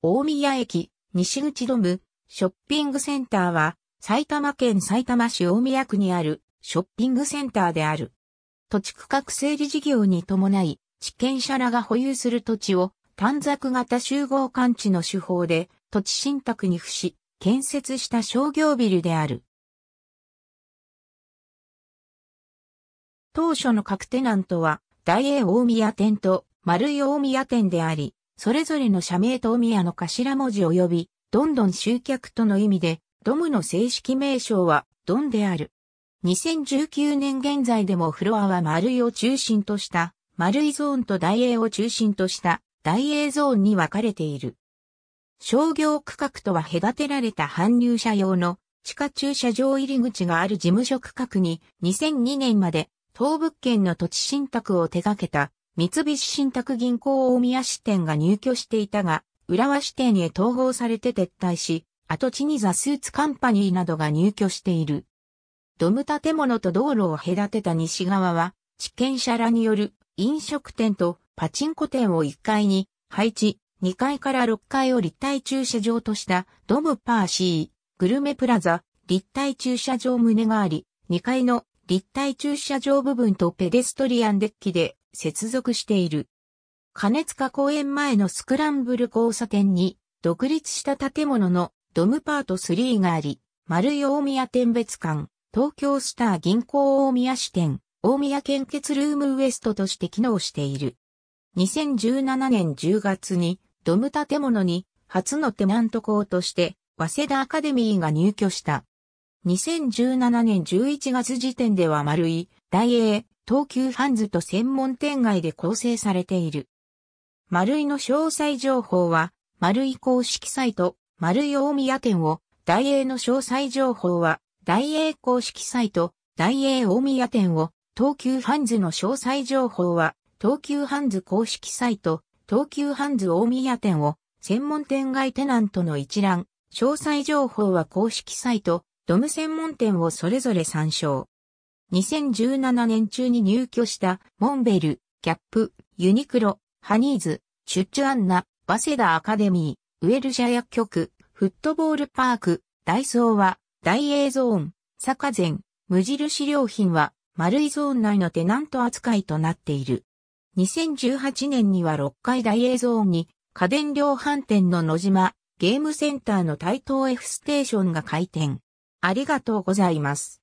大宮駅、西口ドム、ショッピングセンターは、埼玉県埼玉市大宮区にあるショッピングセンターである。土地区画整理事業に伴い、地権者らが保有する土地を短冊型集合感知の手法で土地信託に付し、建設した商業ビルである。当初の各テナントは、大英大宮店と丸井大宮店であり、それぞれの社名と宮の頭文字及び、どんどん集客との意味で、ドムの正式名称は、ドンである。2019年現在でもフロアは丸いを中心とした、丸いゾーンと大英を中心とした、大英ゾーンに分かれている。商業区画とは隔てられた搬入者用の地下駐車場入り口がある事務所区画に2002年まで当物件の土地信託を手掛けた三菱信託銀行大宮支店が入居していたが、浦和支店へ統合されて撤退し、跡地にザ・スーツカンパニーなどが入居している。ドム建物と道路を隔てた西側は、地権者らによる飲食店とパチンコ店を1階に配置、2階から6階を立体駐車場としたドムパーシー、グルメプラザ、立体駐車場棟があり、2階の立体駐車場部分とペデストリアンデッキで接続している。金塚公園前のスクランブル交差点に、独立した建物のドムパート3があり、丸い大宮店別館、東京スター銀行大宮支店、大宮献血ルームウエストとして機能している。2017年10月に、ドム建物に初のテナント校として、早稲田アカデミーが入居した。2017年11月時点では丸い、大英、東急ハンズと専門店街で構成されている。丸井の詳細情報は、丸井公式サイト、丸井大宮店を、大英の詳細情報は、大英公式サイト、大英大宮店を、東急ハンズの詳細情報は、東急ハンズ公式サイト、東急ハンズ大宮店を、専門店街テナントの一覧、詳細情報は公式サイト、ドム専門店をそれぞれ参照。2017年中に入居したモンベル、キャップ、ユニクロ、ハニーズ、シュッチュアンナ、バセダアカデミー、ウェルシャ薬局、フットボールパーク、ダイソーは、大ーゾーン、サカゼン、無印良品は、丸いゾーン内のテナント扱いとなっている。2018年には6階大映ゾーンに、家電量販店の野島、ゲームセンターの台東 F ステーションが開店。ありがとうございます。